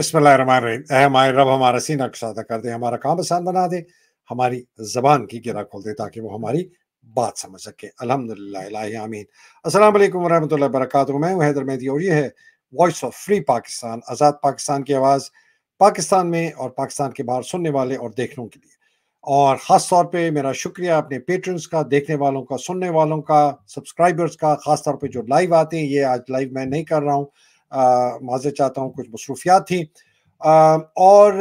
बिस्मिल्लाह हमारे रब हमारा सीना कुशादा कर दे हमारा काम आसान बना दे हमारी जबान की गिरा खोल दे ताकि वो हमारी बात समझ सके अलहमदिल्ला असल अस्सलाम वरक मैं हूं हैदर मेहदी और ये है वॉइस ऑफ फ्री पाकिस्तान आज़ाद पाकिस्तान की आवाज़ पाकिस्तान में और पाकिस्तान के बाहर सुनने वाले और देखने के लिए और ख़ास तौर पर मेरा शुक्रिया अपने पेट्रंस का देखने वालों का सुनने वालों का सब्सक्राइबर्स का ख़ास तौर पर जो लाइव आते हैं ये आज लाइव मैं नहीं कर रहा हूँ माजर चाहता हूँ कुछ मसरूफियात थी आ, और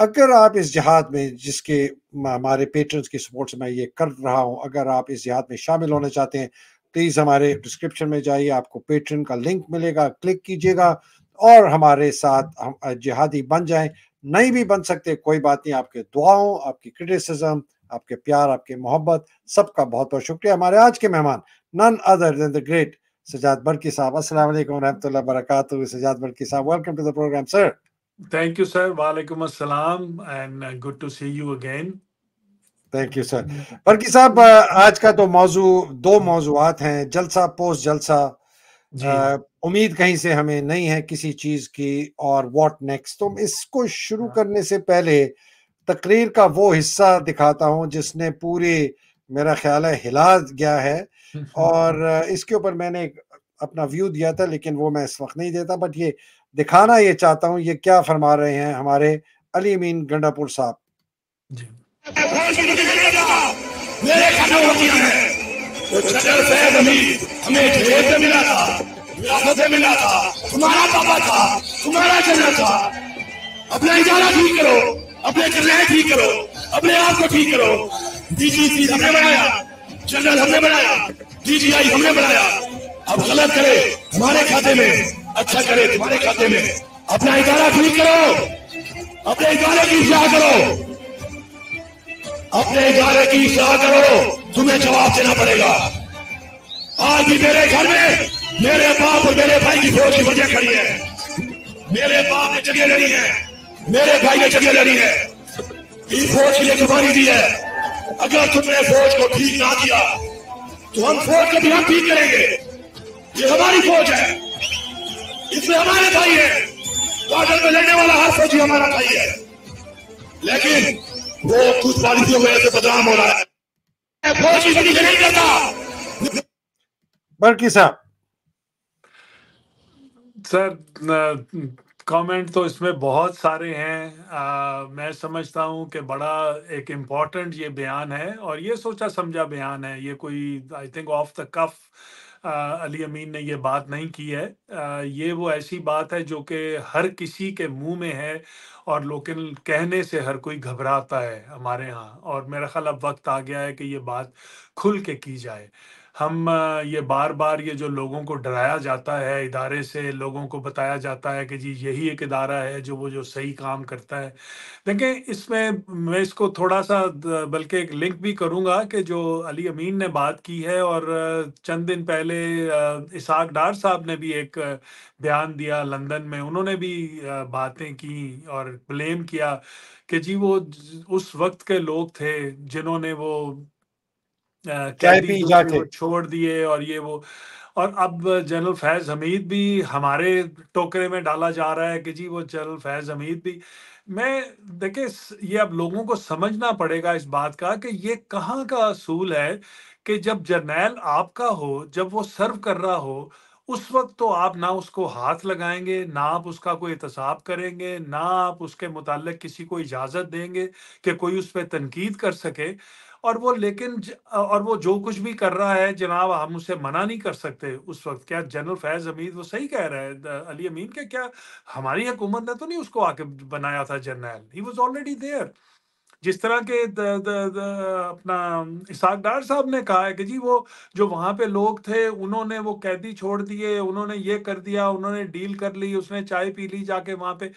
अगर आप इस जहाद में जिसके हमारे पेटर्न्स की सपोर्ट से मैं ये कर रहा हूँ अगर आप इस जहाद में शामिल होना चाहते हैं प्लीज़ हमारे डिस्क्रिप्शन में जाइए आपको पेटर्न का लिंक मिलेगा क्लिक कीजिएगा और हमारे साथ हम जिहादी बन जाएं नहीं भी बन सकते कोई बात नहीं आपके दुआओं आपकी क्रिटिसिज्म आपके प्यार आपके मोहब्बत सबका बहुत बहुत शुक्रिया हमारे आज के मेहमान none other than the great Sajad Barki Saab. Assalamu alaikum warahmatullahi wabarakatuh. Sajad Barki Saab, welcome to the program, sir. Thank you, sir. Wa alaikum assalam and good to see you again. Thank you sir बल्कि साहब आज का तो मौजू दो मौजूद हैं जलसा पोस्ट जलसा उम्मीद कहीं से हमें नहीं है किसी चीज की और व्हाट नेक्स्ट तो इसको शुरू करने से पहले तकरीर का वो हिस्सा दिखाता हूं जिसने पूरे मेरा ख्याल है हिला गया है और इसके ऊपर मैंने अपना व्यू दिया था लेकिन वो मैं इस वक्त नहीं देता बट ये दिखाना ये चाहता हूँ ये क्या फरमा रहे हैं हमारे अली अमीन गंडापुर साहब इजारा ठीक करो अपने ठीक करो अपने आप को ठीक करो दी हमने बनाया जनरल हमने बनाया डीजीआई हमने बनाया अब गलत करे हमारे खाते में अच्छा करे तुम्हारे खाते में अपना इदारा ठीक करो अपने इदारे की इजलाह करो अपने इदारे की इजलाह करो तुम्हें जवाब देना पड़ेगा आज भी मेरे घर में मेरे बाप और मेरे भाई की फौज की वजह खड़ी है मेरे बाप ने जगह लड़ी है मेरे भाई ने जगह लड़ी है इस फौज के लिए कुर्बानी दी है अगर तुमने फौज को ठीक ना किया तो हम फौज को भी हम ठीक करेंगे ये हमारी फौज है इसमें हमारे भाई है बॉर्डर में लड़ने वाला हर फौजी हमारा भाई है लेकिन वो कुछ पॉलिसियों में ऐसे बदनाम हो रहा है फौज की नहीं करता बल्कि साहब सर कमेंट तो इसमें बहुत सारे हैं आ, मैं समझता हूँ कि बड़ा एक इम्पॉर्टेंट ये बयान है और ये सोचा समझा बयान है ये कोई I think off the cuff Ali Amin ने ये बात नहीं की है आ, ये वो ऐसी बात है जो कि हर किसी के मुंह में है और लेकिन कहने से हर कोई घबराता है हमारे यहाँ और मेरा ख्याल अब वक्त आ गया है कि ये बात खुल के की जाए हम ये बार बार ये जो लोगों को डराया जाता है इदारे से लोगों को बताया जाता है कि जी यही एक इदारा है जो वो जो सही काम करता है देखें इसमें मैं इसको थोड़ा सा बल्कि एक लिंक भी करूँगा कि जो अली अमीन ने बात की है और चंद दिन पहले इसाक डार साहब ने भी एक बयान दिया लंदन में उन्होंने भी बातें की और ब्लेम किया कि जी वो उस वक्त के लोग थे जिन्होंने वो कैदी जाके छोड़ दिए और ये वो और अब जनरल फैज हमीद भी हमारे टोकरे में डाला जा रहा है कि जी वो जनरल फैज हमीद भी मैं देखे ये अब लोगों को समझना पड़ेगा इस बात का कि ये कहाँ का असूल है कि जब जर्नैल आपका हो जब वो सर्व कर रहा हो उस वक्त तो आप ना उसको हाथ लगाएंगे ना आप उसका कोई एहतसाब करेंगे ना आप उसके मुतालिक किसी को इजाज़त देंगे कि कोई उस पर तनकीद कर सके और वो लेकिन और वो जो कुछ भी कर रहा है जनाब हम उसे मना नहीं कर सकते उस वक्त क्या जनरल फैज हमीद वो सही कह रहा है अली अमीन के क्या हमारी हुकूमत ने तो नहीं उसको आके बनाया था general he was already there जिस तरह के द, द, द, अपना इसाक डार साहब ने कहा है कि जी वो जो वहां पे लोग थे उन्होंने वो कैदी छोड़ दिए उन्होंने ये कर दिया उन्होंने डील कर ली उसने चाय पी ली जाके वहां पे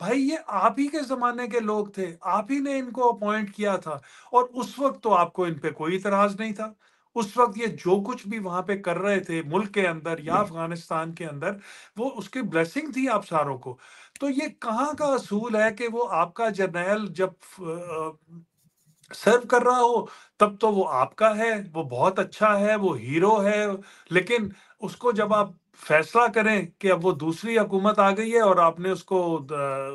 भाई ये आप ही के जमाने के लोग थे आप ही ने इनको अपॉइंट किया था और उस वक्त तो आपको इन पे कोई इतराज नहीं था उस वक्त ये जो कुछ भी वहां पे कर रहे थे मुल्क के अंदर या हम्म। अफगानिस्तान के अंदर वो उसकी ब्लेसिंग थी आप सारों को तो ये कहाँ का असूल है कि वो आपका जर्नैल जब सर्व कर रहा हो तब तो वो आपका है वो बहुत अच्छा है वो हीरो है लेकिन उसको जब आप फैसला करें कि अब वो दूसरी हुकूमत आ गई है और आपने उसको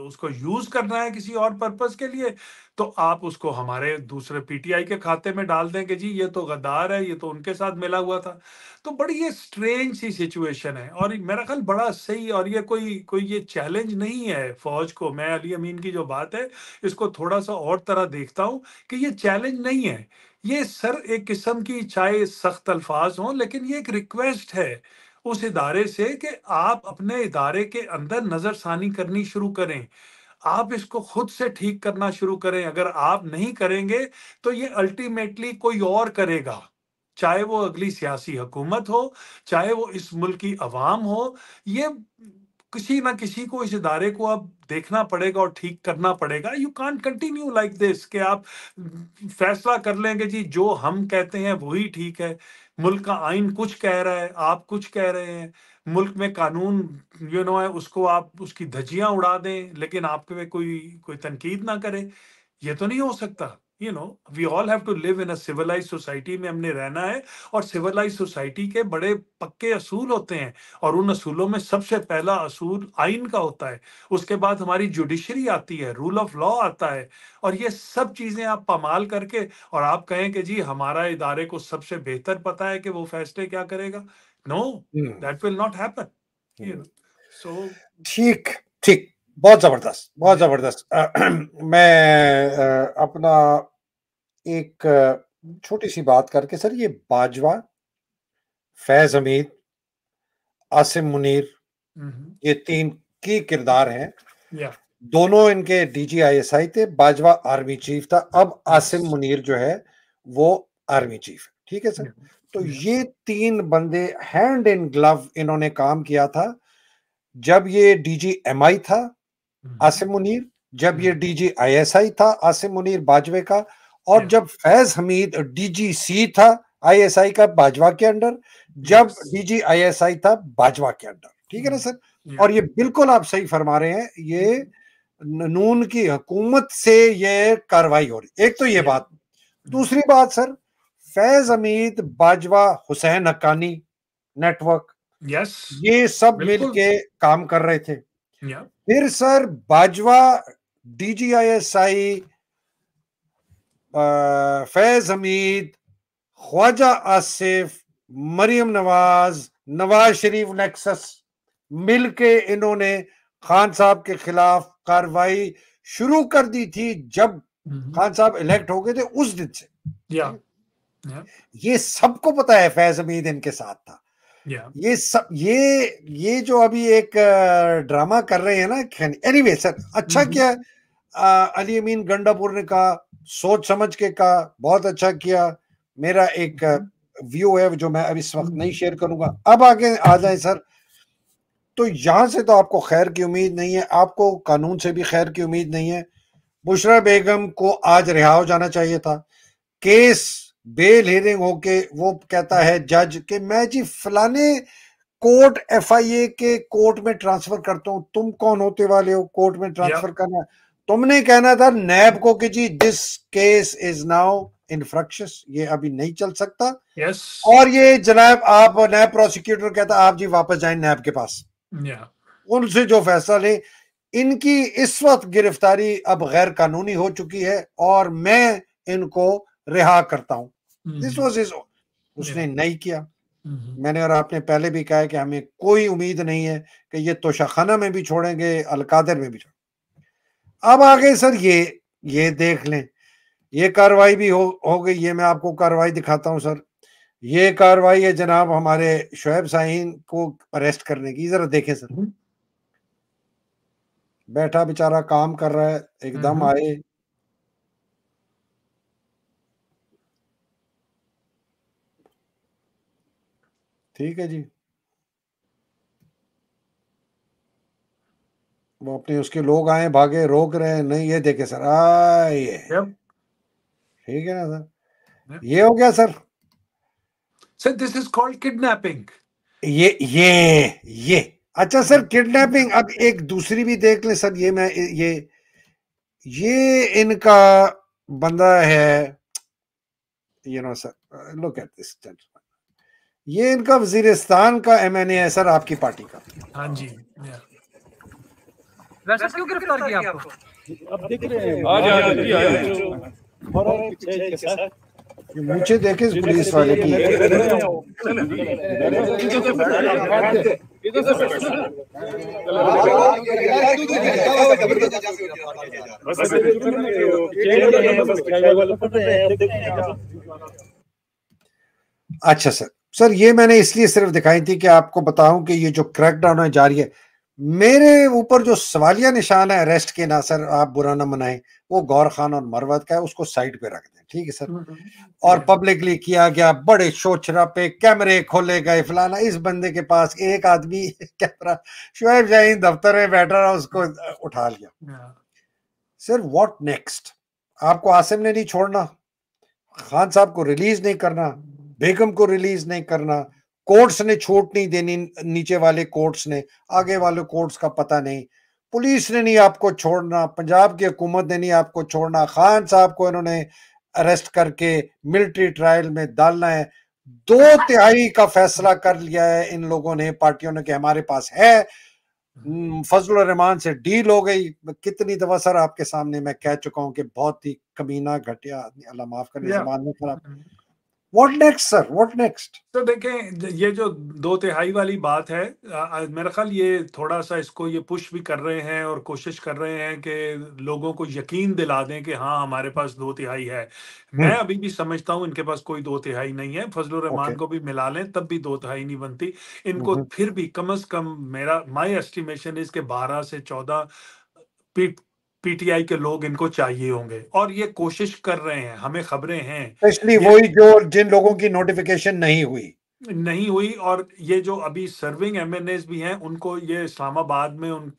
उसको यूज करना है किसी और पर्पज के लिए तो आप उसको हमारे दूसरे पीटीआई के खाते में डाल दें कि जी ये तो गद्दार है ये तो उनके साथ मिला हुआ था तो बड़ी ये स्ट्रेंज सी सिचुएशन है और मेरा ख्याल बड़ा सही और ये कोई कोई ये चैलेंज नहीं है फौज को मैं अली अमीन की जो बात है इसको थोड़ा सा और तरह देखता हूँ कि ये चैलेंज नहीं है ये सर एक किस्म की चाहे सख्त अल्फाज हों लेकिन ये एक रिक्वेस्ट है उस इदारे से कि आप अपने इदारे के अंदर नज़रसानी करनी शुरू करें आप इसको खुद से ठीक करना शुरू करें अगर आप नहीं करेंगे तो ये अल्टीमेटली कोई और करेगा चाहे वो अगली सियासी हुकूमत हो चाहे वो इस मुल्क की अवाम हो ये किसी ना किसी को इस इदारे को अब देखना पड़ेगा और ठीक करना पड़ेगा you can't continue like this कि आप फैसला कर लेंगे जी जो हम कहते हैं वही ठीक है मुल्क का आइन कुछ कह रहा है आप कुछ कह रहे हैं मुल्क में कानून यू नो है उसको आप उसकी धजियां उड़ा दें लेकिन आपके पे कोई कोई तनकीद ना करे ये तो नहीं हो सकता you know we all have to live in a civilise society में हमने रहना है और सिविलाइज सोसाइटी के बड़े पक्के असूल होते हैं और उन असूलों में सबसे पहला असूल आइन का होता है उसके बाद हमारी जुडिशरी आती है रूल ऑफ लॉ आता है और ये सब चीज़ें आप पमाल करके और आप कहें कि जी हमारा इदारे को सबसे बेहतर पता है कि वो फैसले क्या करेगा no that will not happen ठीक ठीक बहुत जबरदस्त बहुत जबरदस्त मैं आ, अपना एक छोटी सी बात करके सर ये बाजवा फैज हमीद आसिम मुनीर ये तीन की किरदार हैं दोनों इनके डीजीआईएसआई थे बाजवा आर्मी चीफ था अब आसिम मुनीर जो है वो आर्मी चीफ है ठीक है सर तो ये तीन बंदे हैंड इन ग्लव इन्होंने काम किया था जब ये डीजी एमआई था हम्म। आसिम मुनीर जब ये डीजी हम्म। आईएसआई था आसिम मुनीर बाजवे का और जब फैज हमीद डीजीसी था आईएसआई का बाजवा के अंडर जब डीजी आईएसआई था बाजवा के अंडर ठीक है ना hmm. सर और ये बिल्कुल आप सही फरमा रहे हैं ये hmm. नून की हुकूमत से ये कार्रवाई हो रही एक तो ये बात hmm. दूसरी बात sir Faiz Hameed Bajwa Hussain Haqqani network yes ये सब मिलके काम कर रहे थे yeah. फिर sir Bajwa DG ISI Faiz Hameed Khawaja Asif Maryam Nawaz Nawaz Sharif nexus मिल के इन्होंने खान साहब के खिलाफ कार्रवाई शुरू कर दी थी जब हम्म। खान साहब इलेक्ट हो गए थे उस दिन से या, या। ये सबको पता है फैज हमीद इनके साथ था ये सब ये ये जो अभी एक ड्रामा कर रहे हैं ना एनी anyway, सर अच्छा mm क्या आ, अली अमीन गंडापुर ने कहा सोच समझ के कहा बहुत अच्छा किया मेरा एक व्यू है जो मैं अभी इस वक्त नहीं शेयर करूंगा अब आगे आ जाए सर तो यहां से तो आपको खैर की उम्मीद नहीं है आपको कानून से भी खैर की उम्मीद नहीं है बुशरा बेगम को आज रिहा हो जाना चाहिए था केस बेल हेरिंग होके वो कहता है जज कि मैं जी फलाने कोर्ट एफआईए के कोर्ट में ट्रांसफर करता हूँ तुम कौन होते वाले हो कोर्ट में ट्रांसफर करना तुमने कहना था नैब को कि जी this case is now infructuous ये अभी नहीं चल सकता yes. और ये जनाब आप नैब प्रोसिक्यूटर कहता आप जी वापस जाए नैब के पास yeah. उनसे जो फैसला ले इनकी इस वक्त गिरफ्तारी अब गैर कानूनी हो चुकी है और मैं इनको रिहा करता हूं दिस वॉज इज उसने नहीं किया हम्म, हम्म। मैंने और आपने पहले भी कहा है कि हमें कोई उम्मीद नहीं है कि ये तोशाखाना में भी छोड़ेंगे अलकादर में भी छोड़ेंगे अब आगे सर ये ये देख लें ये कार्रवाई भी हो हो गई ये मैं आपको कार्रवाई दिखाता हूं सर ये कार्रवाई है जनाब हमारे शोएब साहिन को अरेस्ट करने की जरा देखें सर हम्म। बैठा बेचारा काम कर रहा है एकदम आए ठीक है जी वो अपने उसके लोग आए भागे रोक रहे हैं नहीं ये देखे सर आए ठीक है ना सर ये हो गया sir sir this is called kidnapping ये ये ये अच्छा सर किडनैपिंग अब एक दूसरी भी देख ले सर ये मैं ये ये इनका बंदा है you know sir look at this ये इनका वजीरिस्तान का एम एन ए है सर आपकी पार्टी का हाँ जी क्यों गिरफ्तार किया अब दिख रहे हैं आ जा और मुझे देखे इस पुलिस वाले की अच्छा सर सर ये मैंने इसलिए सिर्फ दिखाई थी कि आपको बताऊं कि ये जो क्रैकडाउन है जारी है मेरे ऊपर जो सवालिया निशान है अरेस्ट के ना सर आप बुरा ना मनाए वो गौर खान और मरवत का है उसको साइड पे रख दें ठीक है सर हम्म, हम्म, हम्म। और पब्लिकली किया गया बड़े शोर शराबे कैमरे खोले गए फलाना इस बंदे के पास एक आदमी कैमरा शुएब जाए दफ्तर में बैठ रहा उसको उठा लिया हाँ। सर वॉट नेक्स्ट आपको आसिम ने नहीं छोड़ना खान साहब को रिलीज नहीं करना बेगम को रिलीज नहीं करना कोर्ट्स ने छूट नहीं देनी नीचे वाले कोर्ट्स ने आगे वाले कोर्ट्स का पता नहीं पुलिस ने नहीं आपको छोड़ना पंजाब की हुकूमत ने नहीं आपको छोड़ना खान साहब को इन्होंने अरेस्ट करके मिलिट्री ट्रायल में डालना है दो तिहाई का फैसला कर लिया है इन लोगों ने पार्टियों ने कि हमारे पास है हम्म, फजल रहमान से डील हो गई कितनी दफा सर आपके सामने मैं कह चुका हूं कि बहुत ही कमीना घटिया आदमी अल्लाह माफ कर में खराब hmm. What next sir what next तो देखें ये जो दो तिहाई वाली बात है मेरा ख्याल ये थोड़ा सा इसको ये पुश भी कर रहे हैं और कोशिश कर रहे हैं कि लोगों को यकीन दिला दें कि हाँ हमारे पास दो तिहाई है हम्म। मैं अभी भी समझता हूँ इनके पास कोई दो तिहाई नहीं है फजल रहमान को भी मिला लें तब भी दो तिहाई नहीं बनती इनको हम्म। फिर भी कम अज कम मेरा माई एस्टिमेशन इसके बारह से चौदह पीटीआई के लोग इनको चाहिए होंगे और ये कोशिश कर रहे हैं हमें खबरें हैं स्पेशली वही जो जिन लोगों की नोटिफिकेशन नहीं हुई नहीं हुई और ये जो अभी सर्विंग एम भी हैं उनको ये इस्लामाबाद में उन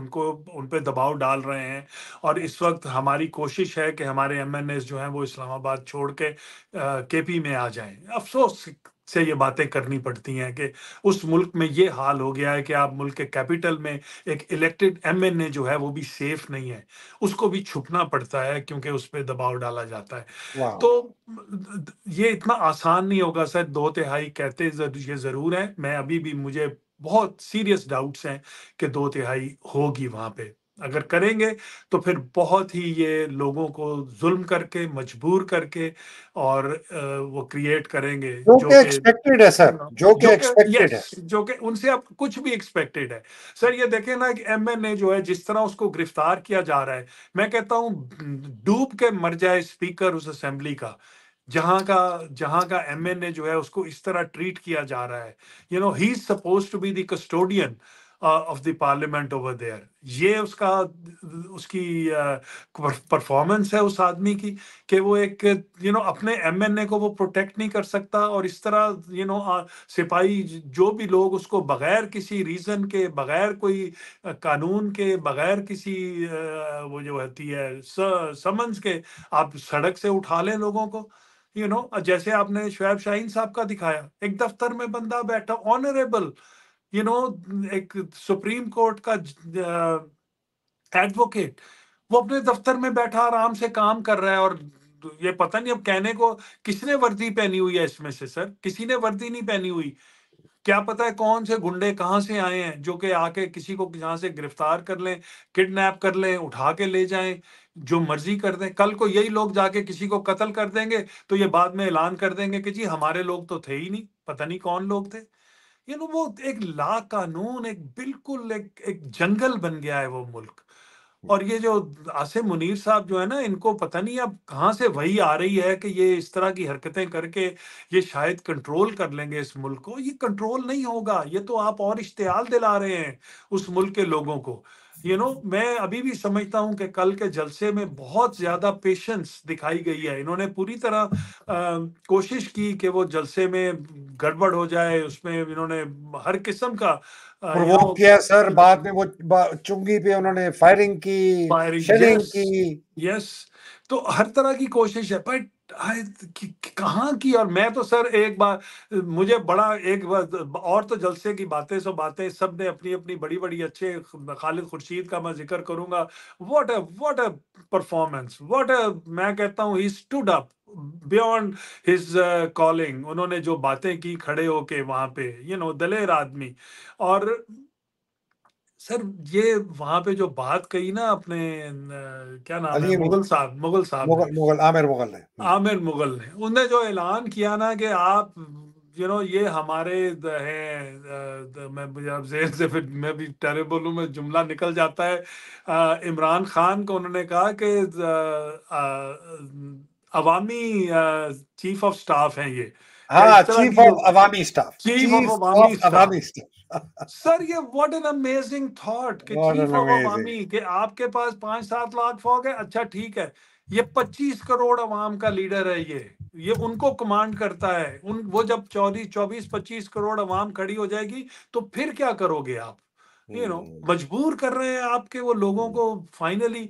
उनको उन दबाव डाल रहे हैं और इस वक्त हमारी कोशिश है कि हमारे एम जो हैं वो इस्लामाबाद छोड़ के के पी में आ जाएं अफसोस से ये बातें करनी पड़ती हैं कि उस मुल्क में ये हाल हो गया है कि आप मुल्क के कैपिटल में एक इलेक्टेड एमएनए जो है वो भी सेफ नहीं है उसको भी छुपना पड़ता है क्योंकि उस पर दबाव डाला जाता है तो ये इतना आसान नहीं होगा सर दो तिहाई कहते ये ज़रूर है मैं अभी भी मुझे बहुत सीरियस डाउट्स हैं कि दो तिहाई होगी वहां पे अगर करेंगे तो फिर बहुत ही ये लोगों को जुल्म करके मजबूर करके और वो क्रिएट करेंगे जो कि एक्सपेक्टेड है सर हाँ, जो के एक्सपेक्टेड है जो के उनसे आप कुछ भी एक्सपेक्टेड है सर ये देखें ना कि एमएनए जो है जिस तरह उसको गिरफ्तार किया जा रहा है मैं कहता हूँ डूब के मर जाए स्पीकर उस असेंबली का जहां का जहां का एमएनए जो है उसको इस तरह ट्रीट किया जा रहा है you know he is suppose to be the custodian of the parliament over there ये उसका उसकी परफॉर्मेंस uh, है उस आदमी की कि वो एक यू you नो know, अपने एमएनए को वो प्रोटेक्ट नहीं कर सकता और इस तरह यू नो uh, सिपाही जो भी लोग उसको बगैर किसी रीजन के बगैर कोई uh, कानून के बगैर किसी वो जो होती है समन्स के आप सड़क से उठा लें लोगों को यू you नो know, जैसे आपने शुएब शाहीन साहब का दिखाया एक दफ्तर में बंदा बैठा ऑनरेबल यू नो एक सुप्रीम कोर्ट का एडवोकेट uh, वो अपने दफ्तर में बैठा आराम से काम कर रहा है और ये पता नहीं अब कहने को किसने वर्दी पहनी हुई है इसमें से सर किसी ने वर्दी नहीं पहनी हुई क्या पता है कौन से गुंडे कहाँ से आए हैं जो कि आके किसी को यहाँ से गिरफ्तार कर लें किडनैप कर लें उठा के ले जाएं जो मर्जी कर दें कल को यही लोग जाके किसी को कत्ल कर देंगे तो ये बाद में ऐलान कर देंगे कि जी हमारे लोग तो थे ही नहीं पता नहीं कौन लोग थे यू नो वो एक ला कानून एक बिल्कुल एक एक जंगल बन गया है वो मुल्क हम्म। और ये जो आसिम मुनीर साहब जो है ना इनको पता नहीं अब कहाँ से वही आ रही है कि ये इस तरह की हरकतें करके ये शायद कंट्रोल कर लेंगे इस मुल्क को ये कंट्रोल नहीं होगा ये तो आप और इश्तेल दिला रहे हैं उस मुल्क के लोगों को यू नो मैं अभी भी समझता हूं कि कल के जलसे में बहुत ज्यादा पेशेंस दिखाई गई है इन्होंने पूरी तरह आ, कोशिश की कि वो जलसे में गड़बड़ हो जाए उसमें इन्होंने हर किस्म का वो किया सर बाद में वो चुंगी पे उन्होंने फायरिंग की फायरिंग की यस तो हर तरह की कोशिश है बट कहाँ की और मैं तो सर एक बार मुझे बड़ा एक बार और तो जलसे की बातें सो बातें सब ने अपनी अपनी बड़ी बड़ी अच्छे खालिद खुर्शीद का मैं जिक्र करूंगा what a what a performance what a मैं कहता हूँ he stood up beyond his calling उन्होंने जो बातें की खड़े होके वहां पे यू नो दलेर आदमी और सर ये वहां पे जो बात कही ना अपने न, क्या नाम है मुगल साहब मुगल साहब मुगल मुगल आमिर मुगल ने हाँ। आमिर मुगल ने उन्हें जो ऐलान किया ना कि आप यू नो ये हमारे हैं मैं मुझे अब जेर से फिर मैं भी टेरेबल हूँ मैं जुमला निकल जाता है इमरान खान को उन्होंने कहा कि अवामी चीफ ऑफ स्टाफ हैं ये हाँ चीफ ऑफ अवामी स्टाफ चीफ ऑफ अवामी स्टाफ सर ये व्हाट एन अमेजिंग थॉट कि चीफ ऑफ कि आपके पास पांच सात लाख फौग है अच्छा ठीक है ये पच्चीस करोड़ अवाम का लीडर है ये ये उनको कमांड करता है उन वो जब चौबीस चौबीस पच्चीस करोड़ अवाम खड़ी हो जाएगी तो फिर क्या करोगे आप यू नो हम्म। मजबूर कर रहे हैं आपके वो लोगों हम्म। को फाइनली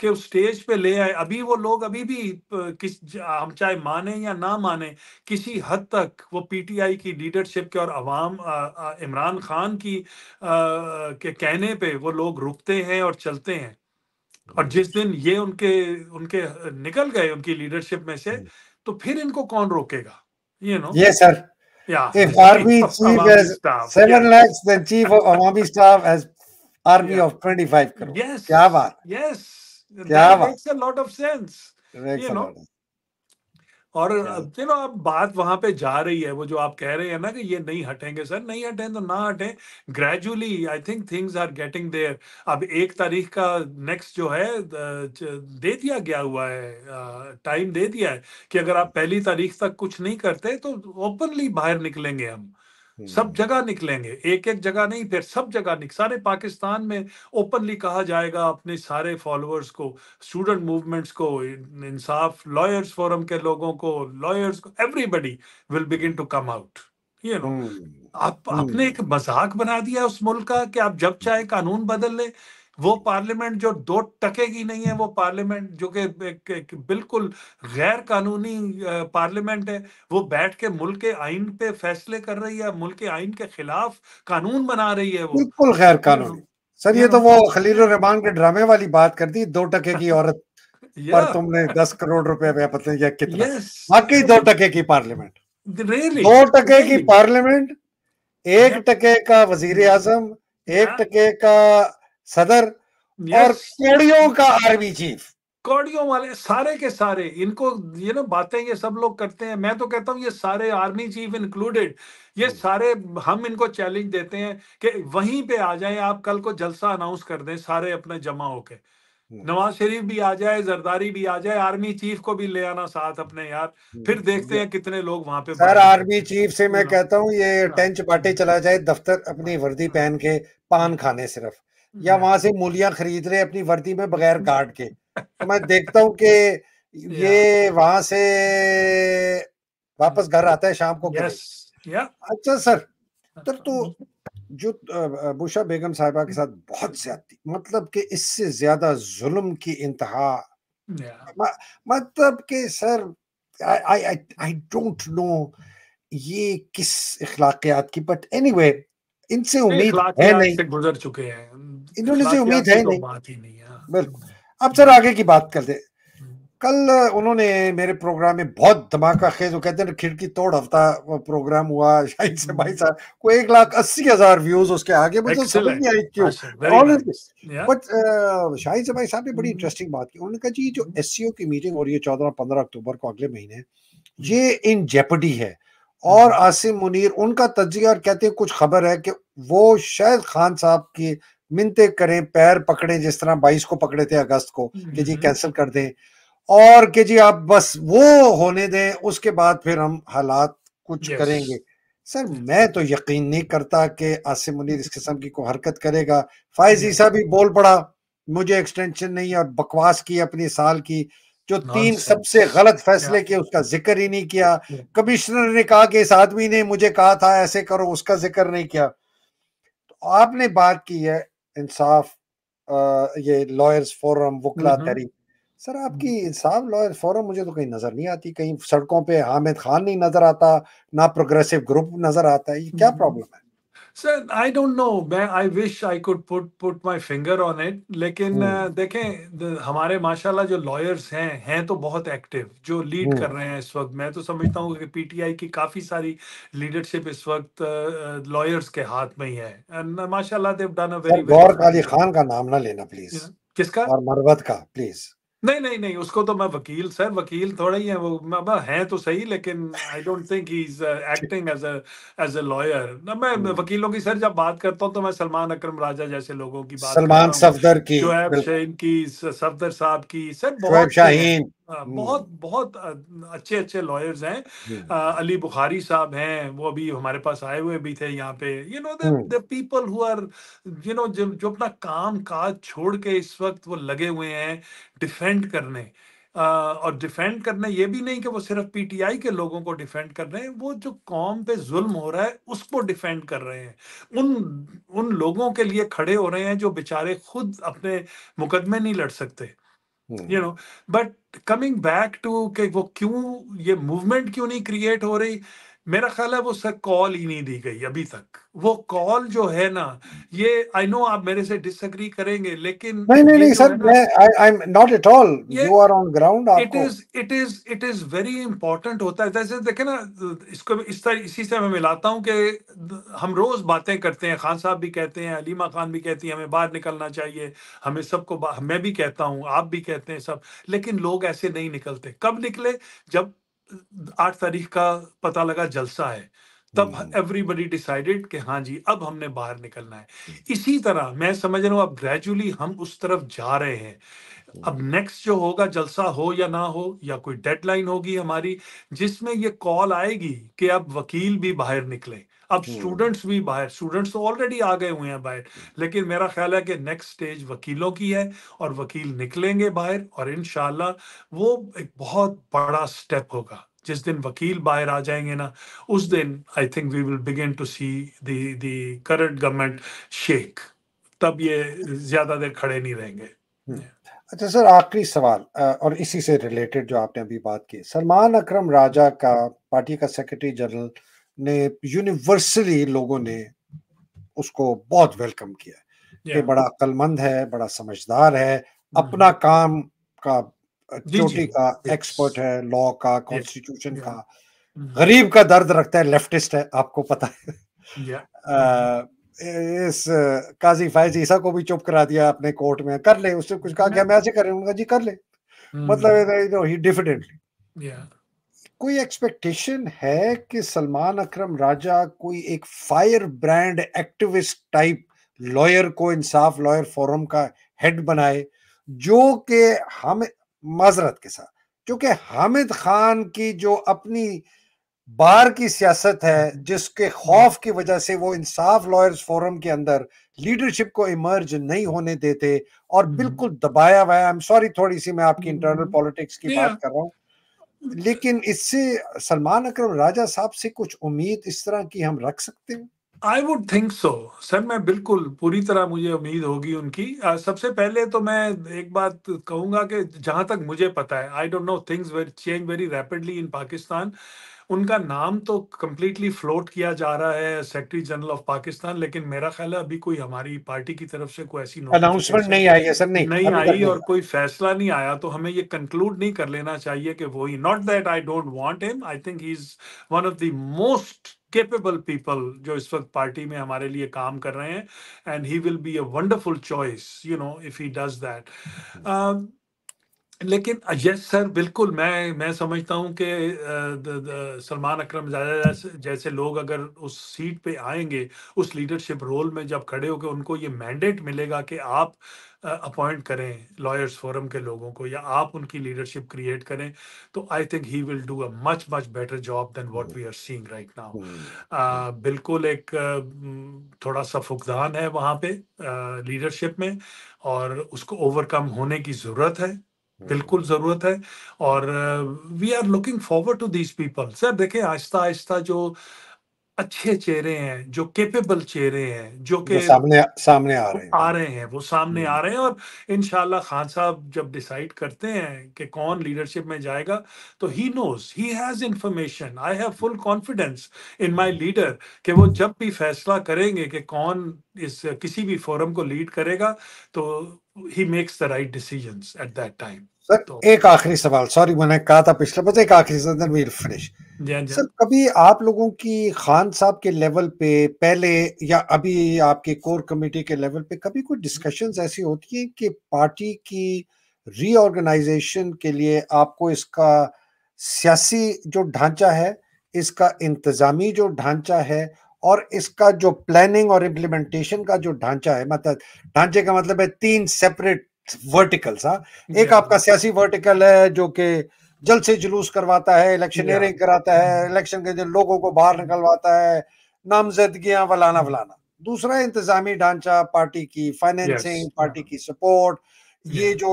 के उस स्टेज पे ले आए अभी वो लोग अभी भी किस हम चाहे माने या ना माने किसी हद तक वो पीटीआई की लीडरशिप के और अवाम इमरान खान की आ, के कहने पे वो लोग रुकते हैं और चलते हैं और जिस दिन ये उनके उनके निकल गए उनकी लीडरशिप में से हम्म। तो फिर इनको कौन रोकेगा ये नो ये sir Yeah. If RB chief, has staff. seven yeah. lakhs, then chief of Amami staff has RB yeah. of 25 crore. Yes. Kya Yes. Kya that makes a lot of sense. It makes you know, और चलो अब बात वहां पे जा रही है वो जो आप कह रहे हैं ना कि ये नहीं हटेंगे सर नहीं हटें तो ना हटें gradually I think things are getting there अब एक तारीख का नेक्स्ट जो है दे दिया गया हुआ है टाइम दे दिया है कि अगर आप पहली तारीख तक कुछ नहीं करते तो ओपनली बाहर निकलेंगे हम सब हम्म। जगह निकलेंगे एक एक जगह नहीं फिर सब जगह निक सारे पाकिस्तान में ओपनली कहा जाएगा अपने सारे फॉलोअर्स को स्टूडेंट मूवमेंट्स को इंसाफ लॉयर्स फोरम के लोगों को लॉयर्स को everybody will begin to come out ये नो आप आपने हम्म। एक मजाक बना दिया उस मुल्क का कि आप जब चाहे कानून बदल ले वो पार्लियामेंट जो दो टकेगी नहीं है वो पार्लियामेंट जो कि एक, एक बिल्कुल गैर कानूनी पार्लियामेंट है वो बैठ के मुल्क के आइन पे फैसले कर रही है मुल्क के आइन के खिलाफ कानून बना रही है वो बिल्कुल गैर कानूनी सर ये तो वो खलील रहमान के ड्रामे वाली बात कर दी दो टके की औरत पर तुमने दस करोड़ रुपए में पता नहीं कितना बाकी दो टके की पार्लियामेंट really? दो टके की पार्लियामेंट एक टके का वजीर आजम एक हाँ। टके का सदर yes. और कौड़ियों का आर्मी चीफ कौड़ियों वाले सारे के सारे इनको ये ना बातें ये सब लोग करते हैं मैं तो कहता हूँ ये सारे आर्मी चीफ इंक्लूडेड ये hmm. सारे हम इनको चैलेंज देते हैं कि वहीं पे आ जाएं आप कल को जलसा अनाउंस कर दें सारे अपने जमा होके hmm. नवाज शरीफ भी आ जाए जरदारी भी आ जाए आर्मी चीफ को भी ले आना साथ अपने यार hmm. फिर देखते हैं कितने लोग वहां पे सर आर्मी चीफ से मैं कहता हूँ ये हाँ। टेंच पार्टी चला जाए दफ्तर अपनी वर्दी पहन के पान खाने सिर्फ या hmm. वहां से मूलियां खरीद रहे अपनी वर्दी में बगैर काट के तो मैं देखता हूँ कि ये वहां से वापस घर आता है शाम को yes. yeah. अच्छा सर तो, तो जो बुशा बेगम साहिबा के साथ बहुत ज्यादा मतलब कि इससे ज्यादा जुल्म की इंतहा yeah. मतलब कि सर आई डोंट नो ये किस इखलाकियात की बट एनीवे anyway, इनसे उम्मीद है नहीं गुजर चुके हैं इन्होंने से उम्मीद है तो नहीं बात ही नहीं बिल्कुल अब सर आगे की बात कर दे कल उन्होंने मेरे प्रोग्राम में बहुत धमाका खेज वो कहते हैं खिड़की तोड़ हफ्ता प्रोग्राम हुआ शाहिद से भाई साहब को एक लाख अस्सी हजार व्यूज उसके आगे मुझे तो समझ नहीं आई क्यों बट अच्छा, uh, शाहिद से भाई साहब ने बड़ी इंटरेस्टिंग बात की उन्होंने कहा जी जो एस e की मीटिंग हो रही है चौदह पंद्रह अक्टूबर को अगले महीने ये इन hmm। जेपडी है और hmm। आसिम मुनीर उनका तजिया और कहते हैं कुछ खबर है कि वो शायद खान साहब के मिनते करें पैर पकड़े जिस तरह बाईस को पकड़े थे अगस्त को कि जी हम्म। कैंसिल कर दें और कि जी आप बस वो होने दें उसके बाद फिर हम हालात कुछ करेंगे सर मैं तो यकीन नहीं करता कि आसिम मुनीर इस किस्म की कोई हरकत करेगा फायज ईसा भी बोल पड़ा मुझे एक्सटेंशन नहीं और बकवास की अपनी साल की जो तीन सबसे गलत फैसले किए उसका जिक्र ही नहीं किया कमिश्नर ने कहा कि इस आदमी ने मुझे कहा था ऐसे करो उसका जिक्र नहीं किया तो आपने बात की है इंसाफ ये लॉयर्स फोरम वकला तरी सर आपकी हम्म। इंसाफ लॉयर फोरम मुझे तो कहीं नज़र नहीं आती कहीं सड़कों पे हामिद खान नहीं नज़र आता ना प्रोग्रेसिव ग्रुप नज़र आता है ये क्या प्रॉब्लम हम्म। है सर आई डोंट नो मैं I wish I could put put my finger on it लेकिन hmm. देखें हमारे माशाल्लाह जो लॉयर्स हैं हैं तो बहुत एक्टिव जो लीड hmm. कर रहे हैं इस वक्त मैं तो समझता हूँ कि पीटीआई की काफ़ी सारी लीडरशिप इस वक्त लॉयर्स के हाथ में ही है माशाल्लाह they have done a very गौर काजी खान का नाम ना लेना प्लीज किसका और मरवत का प्लीज नहीं नहीं नहीं उसको तो मैं वकील सर वकील थोड़ा ही है वो मैं मैं है तो सही लेकिन I don't think he is acting as as a lawyer ना मैं hmm. वकीलों की सर जब बात करता हूँ तो मैं सलमान अकरम राजा जैसे लोगों की बात सलमान सफदर की शोएब शहीन की सफदर साहब की सर बहुत शाहीन हम्म। बहुत बहुत अच्छे अच्छे लॉयर्स हैं अली बुखारी साहब हैं वो अभी हमारे पास आए हुए भी थे यहाँ पे you know the people who are you know जो अपना काम काज छोड़ के इस वक्त वो लगे हुए हैं डिफेंड करने और डिफेंड करने ये भी नहीं कि वो सिर्फ पीटीआई के लोगों को डिफेंड कर रहे हैं वो जो कॉम पे जुल्म हो रहा है उसको डिफेंड कर रहे हैं उन उन लोगों के लिए खड़े हो रहे हैं जो बेचारे खुद अपने मुकदमे नहीं लड़ सकते you know but coming back to के वो क्यों ये मूवमेंट क्यों नहीं क्रिएट हो रही मेरा ख्याल है वो सर कॉल ही नहीं दी गई अभी तक वो कॉल जो है ना ये आई नो आप मेरे से डिसएग्री करेंगे लेकिन नहीं नहीं नहीं सर मैं I am not at all you are on ground it is it is it is very important होता है जैसे देखे ना इसको इस तरह इसी से मैं मिलाता हूँ कि हम रोज बातें करते हैं खान साहब भी कहते हैं अलीमा खान भी कहती है हमें बाहर निकलना चाहिए हमें सबको मैं भी कहता हूँ आप भी कहते हैं सब लेकिन लोग ऐसे नहीं निकलते कब निकले जब आठ तारीख का पता लगा जलसा है तब एवरीबडी हम्म। डिसाइडेड कि हाँ जी अब हमने बाहर निकलना है हम्म। इसी तरह मैं समझ रहा हूँ अब ग्रेजुअली हम उस तरफ जा रहे हैं अब नेक्स्ट हम्म। जो होगा जलसा हो या ना हो या कोई डेडलाइन होगी हमारी जिसमें ये कॉल आएगी कि अब वकील भी बाहर निकले अब स्टूडेंट्स हम्म। भी बाहर स्टूडेंट्स तो ऑलरेडी आ गए हुए हैं बाहर लेकिन मेरा ख्याल है कि नेक्स्ट स्टेज वकीलों की है और वकील निकलेंगे बाहर और इन वो एक बहुत बड़ा स्टेप होगा जिस दिन वकील बाहर आ जाएंगे ना उस दिन I think we will begin to see the current government shake तब ये ज्यादा देर खड़े नहीं रहेंगे हम्म। अच्छा सर आखिरी सवाल और इसी से रिलेटेड जो आपने अभी बात की सलमान अकरम राजा का पार्टी का सेक्रेटरी जनरल ने यूनिवर्सली लोगों ने उसको बहुत वेलकम किया yeah. कि बड़ा अक्लमंद है बड़ा समझदार है हम्म। अपना काम का चोटी का एक्सपर्ट है लॉ का कॉन्स्टिट्यूशन का mm-hmm. गरीब का दर्द रखता है लेफ्टिस्ट है आपको पता है इस काजी फायज ईसा को भी चुप करा दिया अपने कोर्ट में कर ले उससे कुछ कहा गया मैं ऐसे कर रहे उनका जी कर ले mm-hmm. मतलब यू नो डिफिडेंटली कोई एक्सपेक्टेशन है कि सलमान अकरम राजा कोई एक fire brand activist type lawyer को इंसाफ लॉयर फोरम का हेड बनाए जो कि हम माजरत के साथ क्योंकि हामिद खान की जो अपनी बार की सियासत है जिसके खौफ की वजह से वो इंसाफ लॉयर्स फोरम के अंदर लीडरशिप को इमर्ज नहीं होने देते और हम्म। बिल्कुल दबाया हुआ है आई एम सॉरी थोड़ी सी मैं आपकी इंटरनल पॉलिटिक्स हम्म। की बात हाँ। कर रहा हूँ लेकिन इससे सलमान अकरम राजा साहब से कुछ उम्मीद इस तरह की हम रख सकते हैं I would think so sir मैं बिल्कुल पूरी तरह मुझे उम्मीद होगी उनकी uh, सबसे पहले तो मैं एक बात कहूंगा कि जहां तक मुझे पता है I don't know things change very rapidly in Pakistan उनका नाम तो कम्प्लीटली फ्लोट किया जा रहा है सेक्रेटरी जनरल ऑफ पाकिस्तान लेकिन मेरा ख्याल है अभी कोई हमारी पार्टी की तरफ से कोई ऐसी अनाउंसमेंट नहीं आई है सर नहीं नहीं आई और कोई फैसला नहीं आया तो हमें ये कंक्लूड नहीं कर लेना चाहिए कि वो he not that I don't want him I think he is one of the most capable people जो इस वक्त पार्टी में हमारे लिए काम कर रहे हैं and he will be a wonderful choice you know if he does that लेकिन यस सर बिल्कुल मैं मैं समझता हूं कि सलमान अकरम जैसे लोग अगर उस सीट पे आएंगे उस लीडरशिप रोल में जब खड़े होकर उनको ये मैंडेट मिलेगा कि आप अपॉइंट करें लॉयर्स फोरम के लोगों को या आप उनकी लीडरशिप क्रिएट करें तो I think he will do a much much better job than hmm. What we are seeing right now hmm, hmm. बिल्कुल एक थोड़ा सा फुकदान है वहाँ पे लीडरशिप में और उसको ओवरकम होने की ज़रूरत है बिल्कुल जरूरत है और we are looking forward to these people sir देखें आहिस्ता आहिस्ता जो अच्छे चेहरे हैं जो केपेबल चेहरे हैं जो के सामने सामने आ रहे हैं आ रहे हैं वो सामने हम्म। आ रहे हैं और इनशाला खान साहब जब डिसाइड करते हैं कि कौन लीडरशिप में जाएगा तो he knows he has information I have full confidence in my leader कि वो जब भी फैसला करेंगे कि कौन इस किसी भी फोरम को लीड करेगा तो he makes the right decision at that time sir तो एक आखिरी सवाल सॉरी मैंने कहा था पिछले बस एक आखिरी विल फिनिश हाँ सर कभी आप लोगों की खान साहब के लेवल पे पहले या अभी आपके कोर कमेटी के लेवल पे कभी कोई डिस्कशंस ऐसी होती हैं कि पार्टी की रीऑर्गेनाइजेशन के लिए आपको इसका सियासी जो ढांचा है इसका इंतजामी जो ढांचा है और इसका जो प्लानिंग और इम्प्लीमेंटेशन का जो ढांचा है मतलब ढांचे का मतलब है तीन सेपरेट वर्टिकल्स हाँ एक हाँ। आपका सियासी वर्टिकल है जो कि जल से जुलूस करवाता है इलेक्शनियरिंग हाँ। कराता है इलेक्शन हम्म। के लोगों को बाहर निकलवाता है नामजदगियां वलाना वलाना हम्म। दूसरा इंतजामी ढांचा पार्टी की फाइनेंसिंग पार्टी हाँ। की सपोर्ट ये जो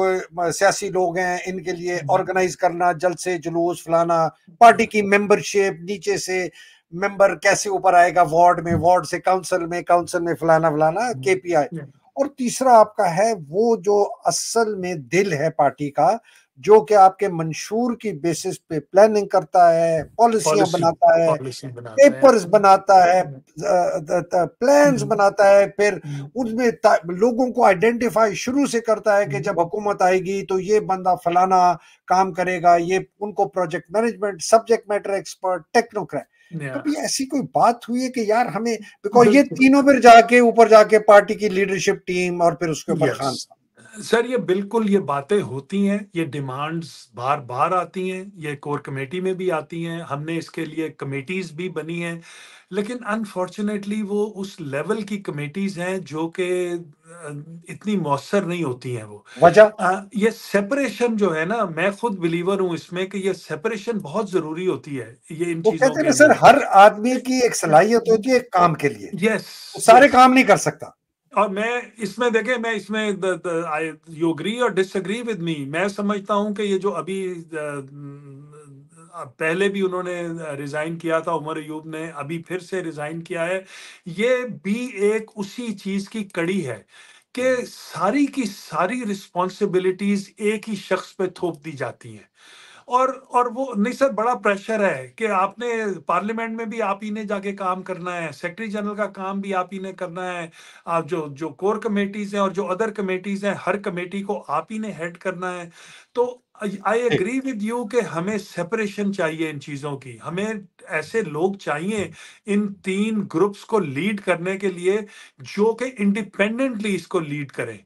सियासी लोग हैं इनके लिए ऑर्गेनाइज हम्म। करना से जुलूस फलाना पार्टी की मेंबरशिप नीचे से मेंबर कैसे ऊपर आएगा वार्ड में वार्ड से काउंसिल में काउंसिल में फलाना फलाना केपीआई और तीसरा आपका है वो जो असल में दिल है पार्टी का जो कि आपके मंशूर की बेसिस पे प्लानिंग करता है पॉलिसियां बनाता है पेपर्स बनाता है प्लान हम्म। हम्म। बनाता है फिर हम्म। उसमें लोगों को आइडेंटिफाई शुरू से करता है कि जब हुकूमत आएगी तो ये बंदा फलाना काम करेगा ये उनको project management subject matter expert technocrat कभी ऐसी कोई बात हुई है कि यार हमें बिकॉज ये तीनों फिर जाके ऊपर जाके पार्टी की लीडरशिप टीम और फिर उसके ऊपर खान साहब सर ये बिल्कुल ये बातें होती हैं ये डिमांड्स बार बार आती हैं ये कोर कमेटी में भी आती हैं हमने इसके लिए कमेटीज भी बनी हैं लेकिन अनफॉर्चुनेटली वो उस लेवल की कमेटीज हैं जो कि इतनी मौसर नहीं होती हैं वो वजह ये सेपरेशन जो है ना मैं खुद बिलीवर हूँ इसमें कि ये सेपरेशन बहुत जरूरी होती है ये इन चीजों के सर हर आदमी की एक सलाहियत होती है काम के लिए यस सारे काम नहीं कर सकता और मैं इसमें देखे मैं इसमें यू अग्री और डिसग्री विद मी मैं समझता हूं कि ये जो अभी पहले भी उन्होंने रिजाइन किया था उमर अयूब ने अभी फिर से रिजाइन किया है ये भी एक उसी चीज की कड़ी है कि सारी की सारी रिस्पॉन्सिबिलिटीज एक ही शख्स पे थोप दी जाती हैं और और वो नहीं सर बड़ा प्रेशर है कि आपने पार्लियामेंट में भी आप ही ने जाके काम करना है सेक्रेटरी जनरल का काम भी आप ही ने करना है आप जो जो कोर कमेटीज हैं और जो अदर कमेटीज हैं हर कमेटी को आप ही ने हेड करना है तो आई एग्री विद यू कि हमें सेपरेशन चाहिए इन चीज़ों की हमें ऐसे लोग चाहिए इन तीन ग्रुप्स को लीड करने के लिए जो कि इंडिपेंडेंटली इसको लीड करें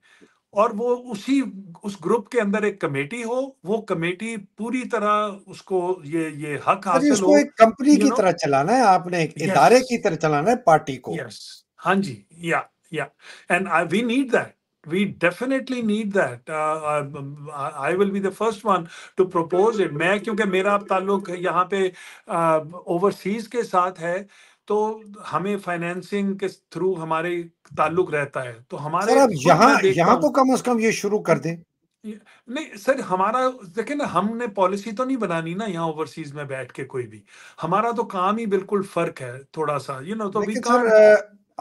और वो उसी उस ग्रुप के अंदर एक कमेटी हो वो कमेटी पूरी तरह उसको ये ये हक हासिल उसको हो एक कंपनी की तरह चलाना है आपने एक इदारे की तरह चलाना है पार्टी को यस हाँ जी yeah yeah and I we need that we definitely need that uh, I, uh, I will be the first one to propose it मैं क्योंकि मेरा taluq yahan pe पे ओवरसीज uh, के साथ है तो हमें फाइनेंसिंग के थ्रू हमारे ताल्लुक रहता है तो हमारे यहाँ यहाँ तो कम से कम ये शुरू कर दें नहीं सर हमारा देखिए ना हमने पॉलिसी तो नहीं बनानी ना यहाँ ओवरसीज में बैठ के कोई भी हमारा तो काम ही बिल्कुल फर्क है थोड़ा सा यू नो तो तो काम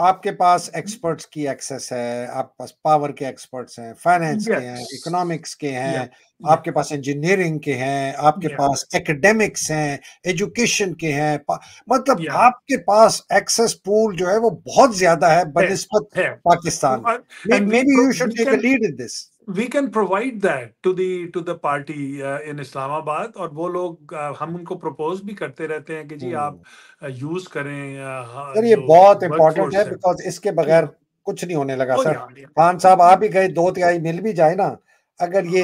आपके पास एक्सपर्ट्स की एक्सेस है आपके पास पावर के एक्सपर्ट्स हैं फाइनेंस के हैं इकोनॉमिक्स के हैं आपके पास इंजीनियरिंग के हैं आपके पास एकेडमिक्स हैं एजुकेशन के हैं मतलब आपके पास एक्सेस पूल जो है वो बहुत ज्यादा है बनस्पत Pakistan maybe you should take a lead in this we can provide that to the to the party in Islamabad और वो लोग uh, हम उनको प्रपोज भी करते रहते हैं कि जी आप यूज hmm. uh, करें uh, हाँ, सर ये बहुत इंपॉर्टेंट है बिकॉज इसके बगैर कुछ नहीं होने लगा सर खान साहब आप ही गए दो तिहाई मिल भी जाए ना अगर ये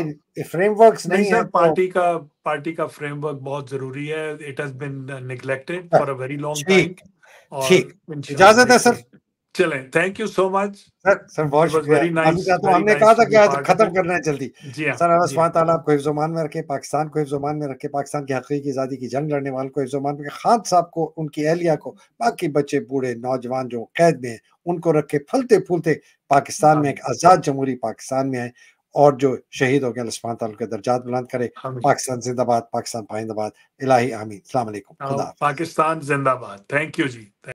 फ्रेमवर्क्स नहीं, नहीं सर, पार्टी तो... का पार्टी का फ्रेमवर्क बहुत जरूरी है it has been neglected for a very long time ठीक इजाजत है सर चलें thank you so much sir sir बहुत शुक्रिया तो हमने कहा था कि आज खत्म करना है जल्दी हाँ, सर अल्लाह सुभान हाँ। ताला आपको हिफ्जमान में रखे पाकिस्तान को हिफ्जमान में रखे पाकिस्तान की हकीकी आज़ादी की जंग लड़ने वालों को हिफ्जमान में खान साहब को उनकी अहलिया को बाकी बच्चे बूढ़े नौजवान जो कैद में उनको रखे फलते फूलते पाकिस्तान हाँ। में एक आज़ाद जमहूरी पाकिस्तान में आए और जो शहीद हो गए लस्मान तल के दर्जात बुलंद करे पाकिस्तान जिंदाबाद पाकिस्तान पाइंदाबाद इलाही आमीन सलाम पाकिस्तान जिंदाबाद थैंक यू जी